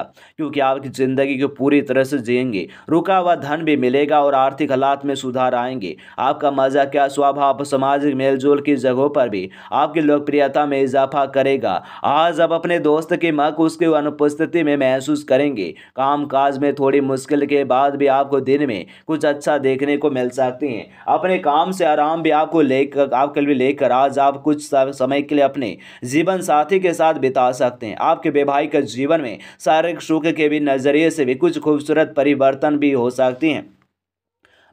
मिलेगा क्योंकि आपकी ज़िंदगी को पूरी तरह से जियेंगे रुका हुआ धन भी मिलेगा और आर्थिक हालात में सुधार आएंगे आपका मजा क्या स्वभाव सामाजिक मेलजोल की जगहों पर भी आपकी लोकप्रियता में इजाफा करेगा आज आप अपने दोस्त के मक उसके अनुपस्थिति में महसूस करेंगे काम काज में थोड़ी मुश्किल के बाद भी आपको दिन में कुछ अच्छा देखने को मिल सकते हैं अपने काम से आराम भी आपको लेकर आपके लिए लेकर आज आप कुछ समय के लिए अपने जीवन साथी के साथ बिता सकते हैं आपके वैवाहिक जीवन में शारीरिक सुख के भी नज़रिए से भी कुछ खूबसूरत परिवर्तन भी हो सकती हैं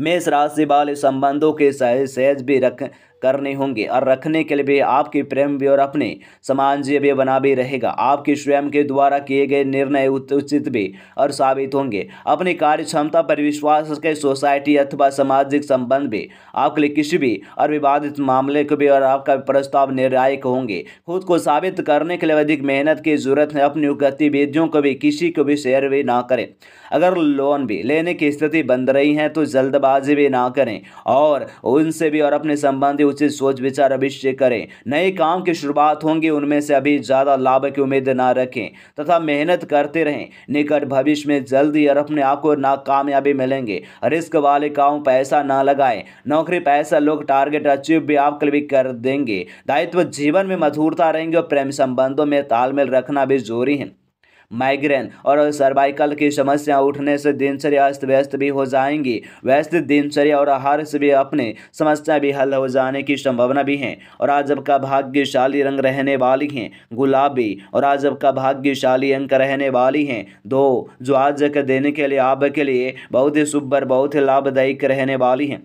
मेष राशि वाले संबंधों के सहज सहज भी रख करने होंगे और रखने के लिए भी आपके प्रेम भी और अपने समाज भी बना भी रहेगा आपके स्वयं के द्वारा किए गए निर्णय उचित भी और साबित होंगे अपनी कार्य क्षमता पर विश्वास के सोसाइटी अथवा सामाजिक संबंध भी आपके लिए किसी भी और विवादित मामले को भी और आपका प्रस्ताव निर्णायक होंगे खुद को साबित करने के लिए अधिक मेहनत की जरूरत है अपनी गतिविधियों को भी किसी को भी शेयर भी ना करें अगर लोन भी लेने की स्थिति बन रही है तो जल्दबाजी भी ना करें और उनसे भी और अपने संबंधी उचित सोच विचार अवश्य करें नए काम की शुरुआत होंगी उनमें से अभी ज़्यादा लाभ की उम्मीद ना रखें तथा मेहनत करते रहें निकट भविष्य में जल्दी और अपने आप को नाकामयाबी मिलेंगे रिस्क वाले काम पैसा ना लगाएं नौकरी पैसा लोग टारगेट अचीव भी आपके लिए कर देंगे दायित्व जीवन में मधुरता रहेंगे और प्रेम संबंधों में तालमेल रखना भी जरूरी है माइग्रेन और सर्वाइकल की समस्या उठने से दिनचर्या अस्त व्यस्त भी हो जाएंगी व्यस्त दिनचर्या और आहार से भी अपने समस्या भी हल हो जाने की संभावना भी है और आज का भाग्यशाली रंग रहने वाली हैं गुलाबी और आज का भाग्यशाली अंक रहने वाली हैं दो जो आज के दिन के लिए आपके लिए बहुत ही शुभ बहुत ही लाभदायक रहने वाली हैं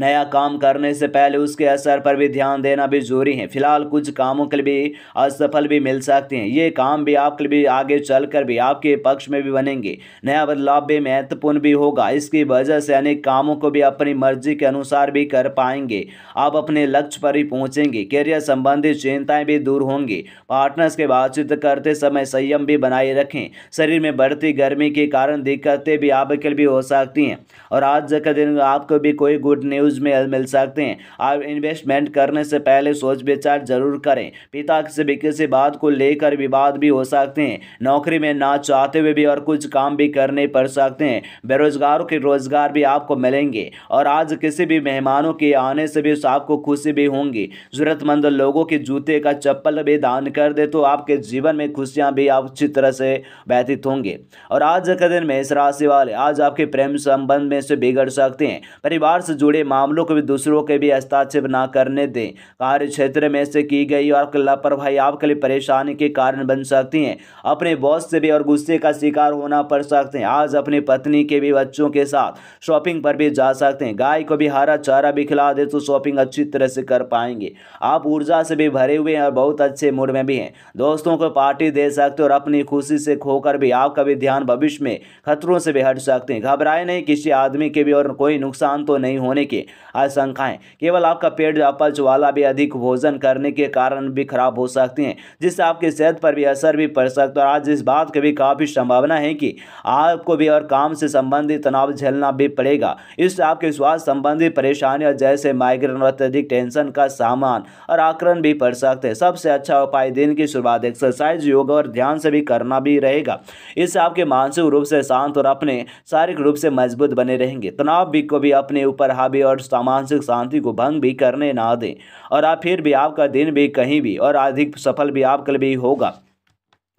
नया काम करने से पहले उसके असर पर भी ध्यान देना भी जरूरी है फिलहाल कुछ कामों के लिए असफल भी मिल सकते हैं ये काम भी आपके लिए आगे चलकर भी आपके पक्ष में भी बनेंगे नया बदलाव भी महत्वपूर्ण भी होगा इसकी वजह से अनेक कामों को भी अपनी मर्जी के अनुसार भी कर पाएंगे आप अपने लक्ष्य पर ही पहुंचेंगे करियर संबंधी चिंताएं भी दूर होंगी पार्टनर्स के बातचीत करते समय संयम भी बनाए रखें शरीर में बढ़ती गर्मी के कारण दिक्कतें भी आपके लिए भी हो सकती हैं और आज का दिन आपको भी कोई गुड न्यूज़ न्यूज़ में मिल सकते हैं आप इन्वेस्टमेंट करने से पहले सोच विचार जरूर करें पिता से भी किसी बात को लेकर विवाद भी हो सकते हैं नौकरी में ना चाहते हुए भी और कुछ काम भी करने पड़ सकते हैं बेरोजगारों के रोजगार भी आपको मिलेंगे और आज किसी भी मेहमानों के आने से भी आपको खुशी भी होंगी जरूरतमंद लोगों के जूते का चप्पल भी दान कर दे तो आपके जीवन में खुशियाँ भी आप अच्छी तरह से व्यतीत होंगे और आज के दिन मेष राशि वाले आज आपके प्रेम संबंध में से बिगड़ सकते हैं परिवार से जुड़े मामलों को भी दूसरों के भी हस्ताक्षेप ना करने दें कार्य क्षेत्र में से की गई और लापरवाही आपके लिए परेशानी के कारण बन सकती हैं अपने बॉस से भी और गुस्से का शिकार होना पड़ सकते हैं आज अपनी पत्नी के भी बच्चों के साथ शॉपिंग पर भी जा सकते हैं गाय को भी हरा चारा भी खिला दे तो शॉपिंग अच्छी तरह से कर पाएंगे आप ऊर्जा से भी भरे हुए हैं और बहुत अच्छे मूड में भी हैं दोस्तों को पार्टी दे सकते और अपनी खुशी से खोकर भी आपका भी ध्यान भविष्य में खतरों से भी हट सकते हैं घबराए नहीं किसी आदमी के भी और कोई नुकसान तो नहीं होने के की आशंकाएं केवल आपका पेट या वाला भी अधिक भोजन करने के कारण भी खराब हो सकती हैं जिससे आपकी सेहत पर भी असर भी पड़ सकता है और आज इस बात की भी काफ़ी संभावना है कि आपको भी और काम से संबंधित तनाव झेलना भी पड़ेगा इससे आपके स्वास्थ्य संबंधी परेशानियाँ जैसे माइग्रेन और अत्यधिक टेंशन का सामान और आकरण भी पड़ सकते हैं सबसे अच्छा उपाय दिन की शुरुआत एक्सरसाइज योग और ध्यान से भी करना भी रहेगा इससे आपके मानसिक रूप से शांत और अपने शारीरिक रूप से मजबूत बने रहेंगे तनाव भी को भी अपने ऊपर हावी और सामाजिक शांति को भंग भी करने ना दें और आप फिर भी आपका दिन भी कहीं भी और अधिक सफल भी आपके लिए भी होगा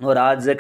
और आज